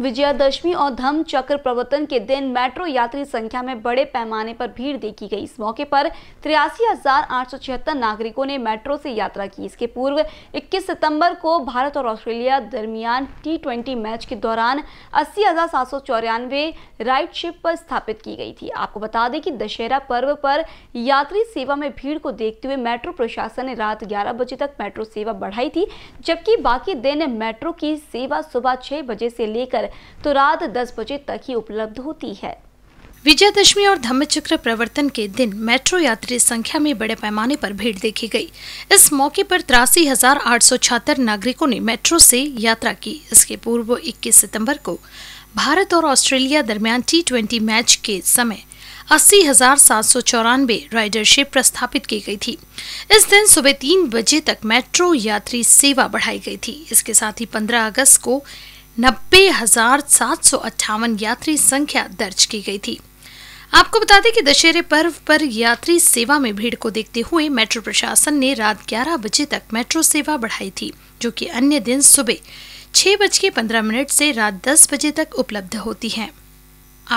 विजयादशमी और धम्म चक्र प्रवर्तन के दिन मेट्रो यात्री संख्या में बड़े पैमाने पर भीड़ देखी गई इस मौके पर तिरासी नागरिकों ने मेट्रो से यात्रा की इसके पूर्व 21 सितंबर को भारत और ऑस्ट्रेलिया दरमियान टी मैच के दौरान अस्सी राइड शिप पर स्थापित की गई थी आपको बता दें कि दशहरा पर्व पर यात्री सेवा में भीड़ को देखते हुए मेट्रो प्रशासन ने रात ग्यारह बजे तक मेट्रो सेवा बढ़ाई थी जबकि बाकी दिन मेट्रो की सेवा सुबह छह बजे से लेकर तो रात दस बजे तक ही उपलब्ध होती है विजयादशमी और धम्मचक्र प्रवर्तन के दिन मेट्रो यात्री संख्या में बड़े पैमाने पर भीड़ देखी गई इस मौके पर तिरासी नागरिकों ने मेट्रो से यात्रा की इसके पूर्व 21 सितंबर को भारत और ऑस्ट्रेलिया दरमियान टी मैच के समय अस्सी हजार सात सौ चौरानवे राइडरशिप प्रस्थापित की गई थी इस दिन सुबह तीन बजे तक मेट्रो यात्री सेवा बढ़ाई गई थी इसके साथ ही 15 अगस्त को नब्बे हजार सात सौ अट्ठावन यात्री संख्या दर्ज की गई थी आपको बता दें कि दशहरे पर्व पर यात्री सेवा में भीड़ को देखते हुए मेट्रो प्रशासन ने रात 11 बजे तक मेट्रो सेवा बढ़ाई थी जो कि अन्य दिन सुबह छह बज के पंद्रह मिनट से रात दस बजे तक उपलब्ध होती है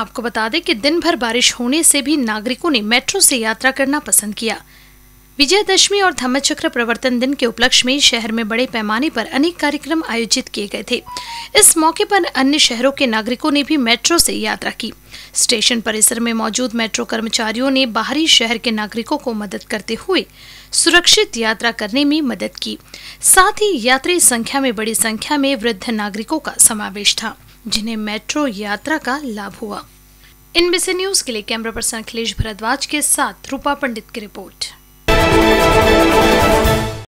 आपको बता दें कि दिन भर बारिश होने से भी नागरिकों ने मेट्रो से यात्रा करना पसंद किया विजयदशमी और धम्मचक्र प्रवर्तन दिन के उपलक्ष्य में शहर में बड़े पैमाने पर अनेक कार्यक्रम आयोजित किए गए थे इस मौके पर अन्य शहरों के नागरिकों ने भी मेट्रो से यात्रा की स्टेशन परिसर में मौजूद मेट्रो कर्मचारियों ने बाहरी शहर के नागरिकों को मदद करते हुए सुरक्षित यात्रा करने में मदद की साथ ही यात्री संख्या में बड़ी संख्या में वृद्ध नागरिकों का समावेश था जिन्हें मेट्रो यात्रा का लाभ हुआ इनबीसी न्यूज के लिए कैमरा पर्सन अखिलेश भरद्वाज के साथ रूपा पंडित की रिपोर्ट